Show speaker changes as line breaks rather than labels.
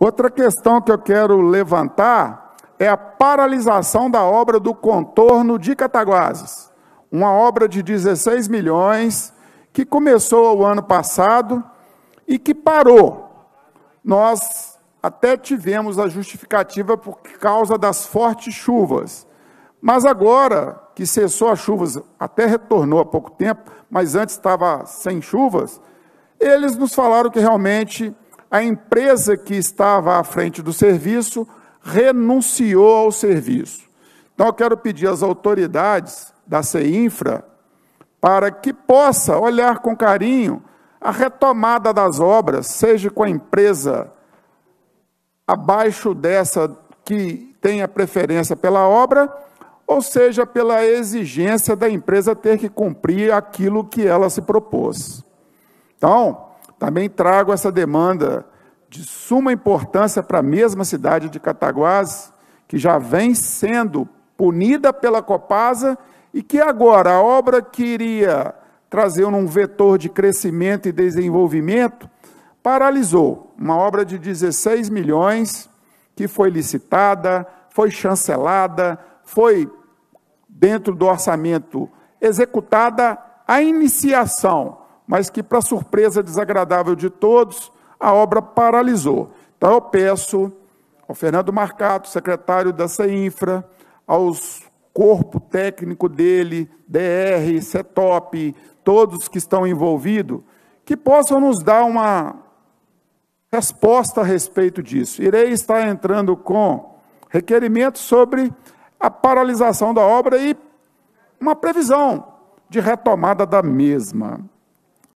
Outra questão que eu quero levantar é a paralisação da obra do contorno de Cataguases, uma obra de 16 milhões que começou o ano passado e que parou. Nós até tivemos a justificativa por causa das fortes chuvas, mas agora que cessou as chuvas, até retornou há pouco tempo, mas antes estava sem chuvas, eles nos falaram que realmente a empresa que estava à frente do serviço renunciou ao serviço. Então, eu quero pedir às autoridades da CEINFRA para que possa olhar com carinho a retomada das obras, seja com a empresa abaixo dessa que tem a preferência pela obra, ou seja, pela exigência da empresa ter que cumprir aquilo que ela se propôs. Então, também trago essa demanda de suma importância para a mesma cidade de Cataguás, que já vem sendo punida pela Copasa e que agora a obra que iria trazer um vetor de crescimento e desenvolvimento paralisou. Uma obra de 16 milhões que foi licitada, foi chancelada, foi dentro do orçamento executada a iniciação, mas que, para surpresa desagradável de todos, a obra paralisou. Então eu peço ao Fernando Marcato, secretário da CEINFRA, aos corpo técnico dele, DR, CETOP, todos que estão envolvidos, que possam nos dar uma resposta a respeito disso. Irei estar entrando com requerimento sobre a paralisação da obra e uma previsão de retomada da mesma.